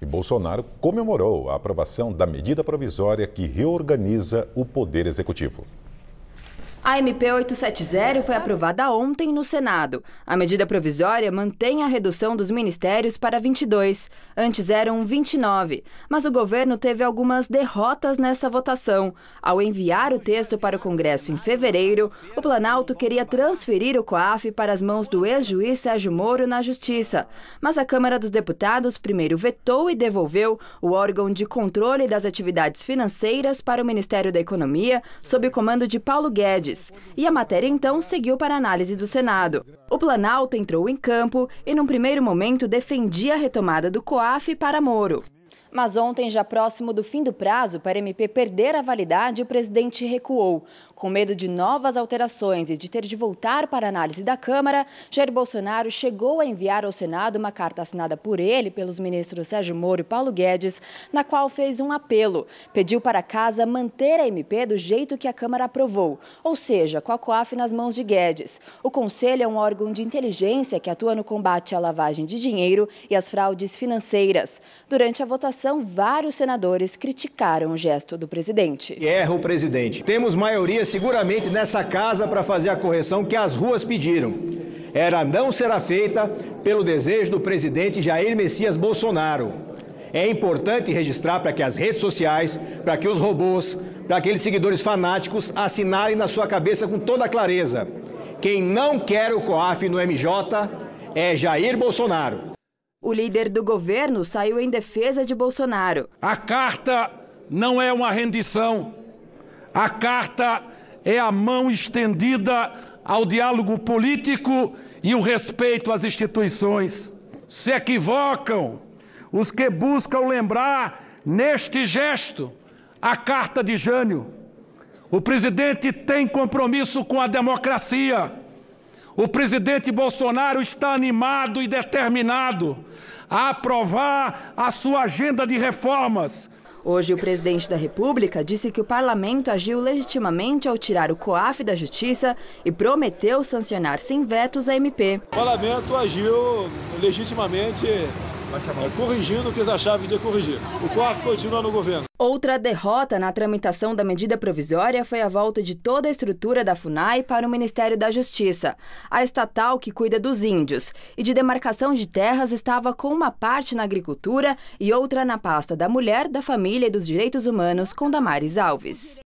E Bolsonaro comemorou a aprovação da medida provisória que reorganiza o Poder Executivo. A MP 870 foi aprovada ontem no Senado. A medida provisória mantém a redução dos ministérios para 22, antes eram 29. Mas o governo teve algumas derrotas nessa votação. Ao enviar o texto para o Congresso em fevereiro, o Planalto queria transferir o COAF para as mãos do ex-juiz Sérgio Moro na Justiça. Mas a Câmara dos Deputados primeiro vetou e devolveu o órgão de controle das atividades financeiras para o Ministério da Economia, sob comando de Paulo Guedes e a matéria então seguiu para análise do Senado. O Planalto entrou em campo e, num primeiro momento, defendia a retomada do COAF para Moro. Mas ontem, já próximo do fim do prazo para a MP perder a validade, o presidente recuou. Com medo de novas alterações e de ter de voltar para a análise da Câmara, Jair Bolsonaro chegou a enviar ao Senado uma carta assinada por ele, pelos ministros Sérgio Moro e Paulo Guedes, na qual fez um apelo. Pediu para a casa manter a MP do jeito que a Câmara aprovou, ou seja, com a COAF nas mãos de Guedes. O Conselho é um órgão de inteligência que atua no combate à lavagem de dinheiro e às fraudes financeiras. Durante a votação, votação, vários senadores criticaram o gesto do presidente. Erra o presidente. Temos maioria seguramente nessa casa para fazer a correção que as ruas pediram. Era não será feita pelo desejo do presidente Jair Messias Bolsonaro. É importante registrar para que as redes sociais, para que os robôs, para aqueles seguidores fanáticos assinarem na sua cabeça com toda clareza. Quem não quer o COAF no MJ é Jair Bolsonaro. O líder do governo saiu em defesa de Bolsonaro. A carta não é uma rendição. A carta é a mão estendida ao diálogo político e o respeito às instituições. Se equivocam os que buscam lembrar neste gesto a carta de Jânio. O presidente tem compromisso com a democracia. O presidente Bolsonaro está animado e determinado a aprovar a sua agenda de reformas. Hoje, o presidente da República disse que o parlamento agiu legitimamente ao tirar o COAF da Justiça e prometeu sancionar sem vetos a MP. O parlamento agiu legitimamente é corrigindo o que eles achavam de corrigir. O quadro continua no governo. Outra derrota na tramitação da medida provisória foi a volta de toda a estrutura da FUNAI para o Ministério da Justiça. A estatal que cuida dos índios e de demarcação de terras estava com uma parte na agricultura e outra na pasta da mulher, da família e dos direitos humanos com Damares Alves.